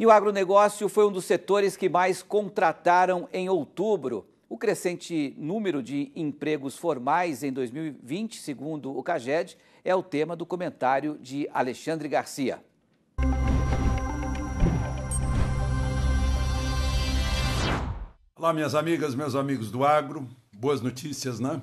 E o agronegócio foi um dos setores que mais contrataram em outubro. O crescente número de empregos formais em 2020, segundo o CAGED, é o tema do comentário de Alexandre Garcia. Olá, minhas amigas, meus amigos do agro. Boas notícias, né?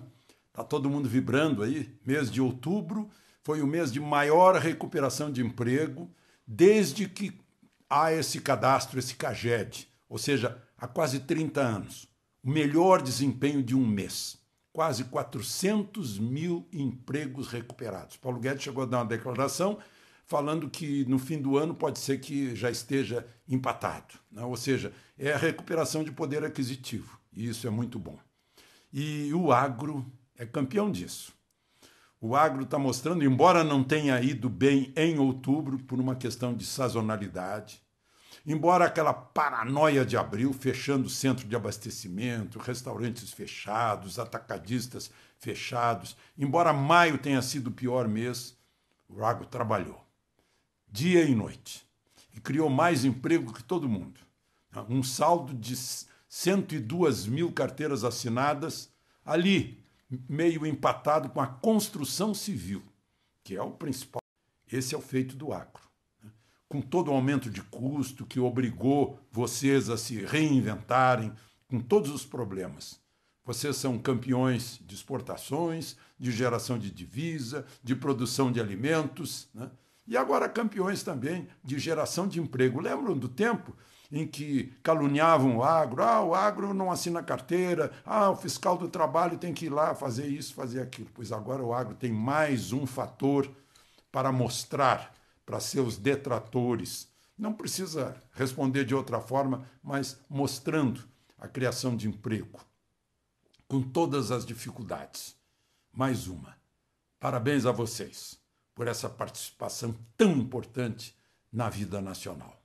Tá todo mundo vibrando aí. Mês de outubro foi o mês de maior recuperação de emprego desde que há esse cadastro, esse CAGED, ou seja, há quase 30 anos, o melhor desempenho de um mês. Quase 400 mil empregos recuperados. Paulo Guedes chegou a dar uma declaração falando que no fim do ano pode ser que já esteja empatado. Né? Ou seja, é a recuperação de poder aquisitivo. E isso é muito bom. E o agro é campeão disso. O agro está mostrando, embora não tenha ido bem em outubro, por uma questão de sazonalidade, embora aquela paranoia de abril, fechando centro de abastecimento, restaurantes fechados, atacadistas fechados, embora maio tenha sido o pior mês, o agro trabalhou, dia e noite, e criou mais emprego que todo mundo. Um saldo de 102 mil carteiras assinadas ali meio empatado com a construção civil, que é o principal. Esse é o feito do Acro. Né? Com todo o aumento de custo que obrigou vocês a se reinventarem, com todos os problemas. Vocês são campeões de exportações, de geração de divisa, de produção de alimentos, né? e agora campeões também de geração de emprego. Lembram do tempo em que caluniavam o agro, ah, o agro não assina carteira, ah, o fiscal do trabalho tem que ir lá fazer isso, fazer aquilo. Pois agora o agro tem mais um fator para mostrar para seus detratores. Não precisa responder de outra forma, mas mostrando a criação de emprego, com todas as dificuldades. Mais uma. Parabéns a vocês por essa participação tão importante na vida nacional.